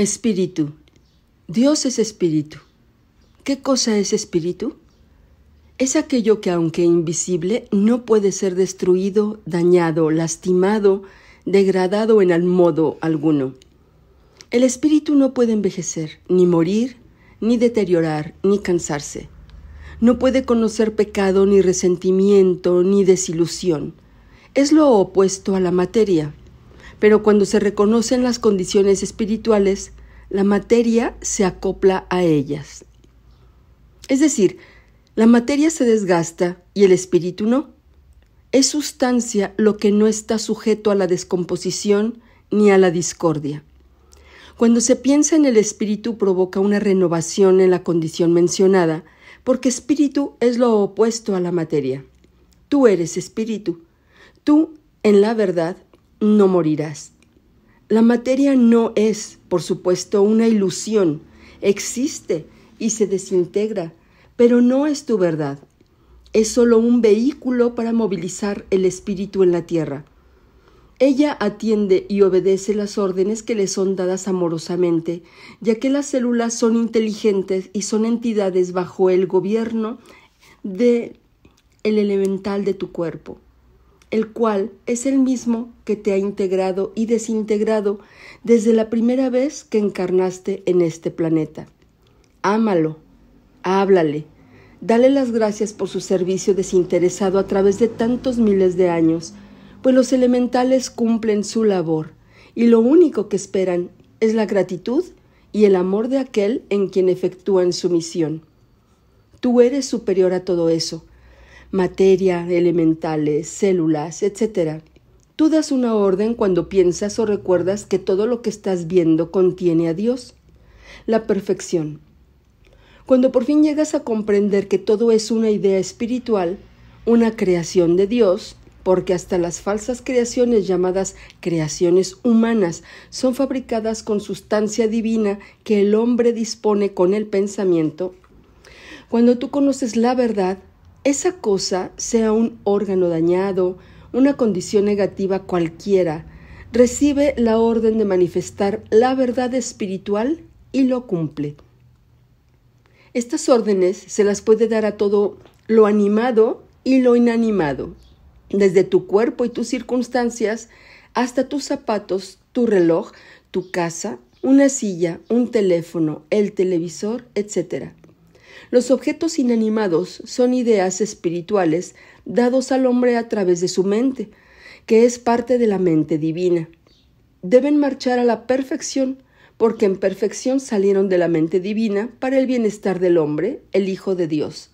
Espíritu. Dios es espíritu. ¿Qué cosa es espíritu? Es aquello que aunque invisible no puede ser destruido, dañado, lastimado, degradado en al modo alguno. El espíritu no puede envejecer, ni morir, ni deteriorar, ni cansarse. No puede conocer pecado, ni resentimiento, ni desilusión. Es lo opuesto a la materia pero cuando se reconocen las condiciones espirituales, la materia se acopla a ellas. Es decir, la materia se desgasta y el espíritu no. Es sustancia lo que no está sujeto a la descomposición ni a la discordia. Cuando se piensa en el espíritu provoca una renovación en la condición mencionada, porque espíritu es lo opuesto a la materia. Tú eres espíritu. Tú, en la verdad, no morirás. La materia no es, por supuesto, una ilusión. Existe y se desintegra, pero no es tu verdad. Es solo un vehículo para movilizar el espíritu en la tierra. Ella atiende y obedece las órdenes que le son dadas amorosamente, ya que las células son inteligentes y son entidades bajo el gobierno de el elemental de tu cuerpo el cual es el mismo que te ha integrado y desintegrado desde la primera vez que encarnaste en este planeta. Ámalo, háblale, dale las gracias por su servicio desinteresado a través de tantos miles de años, pues los elementales cumplen su labor y lo único que esperan es la gratitud y el amor de aquel en quien efectúan su misión. Tú eres superior a todo eso, materia elementales, células, etc. Tú das una orden cuando piensas o recuerdas que todo lo que estás viendo contiene a Dios, la perfección. Cuando por fin llegas a comprender que todo es una idea espiritual, una creación de Dios, porque hasta las falsas creaciones llamadas creaciones humanas son fabricadas con sustancia divina que el hombre dispone con el pensamiento, cuando tú conoces la verdad, esa cosa, sea un órgano dañado, una condición negativa cualquiera, recibe la orden de manifestar la verdad espiritual y lo cumple. Estas órdenes se las puede dar a todo lo animado y lo inanimado, desde tu cuerpo y tus circunstancias hasta tus zapatos, tu reloj, tu casa, una silla, un teléfono, el televisor, etc. Los objetos inanimados son ideas espirituales dados al hombre a través de su mente, que es parte de la mente divina. Deben marchar a la perfección, porque en perfección salieron de la mente divina para el bienestar del hombre, el Hijo de Dios.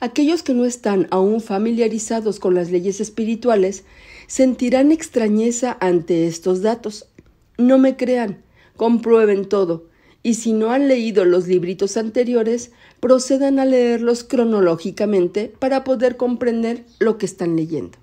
Aquellos que no están aún familiarizados con las leyes espirituales sentirán extrañeza ante estos datos. No me crean, comprueben todo, y si no han leído los libritos anteriores, procedan a leerlos cronológicamente para poder comprender lo que están leyendo.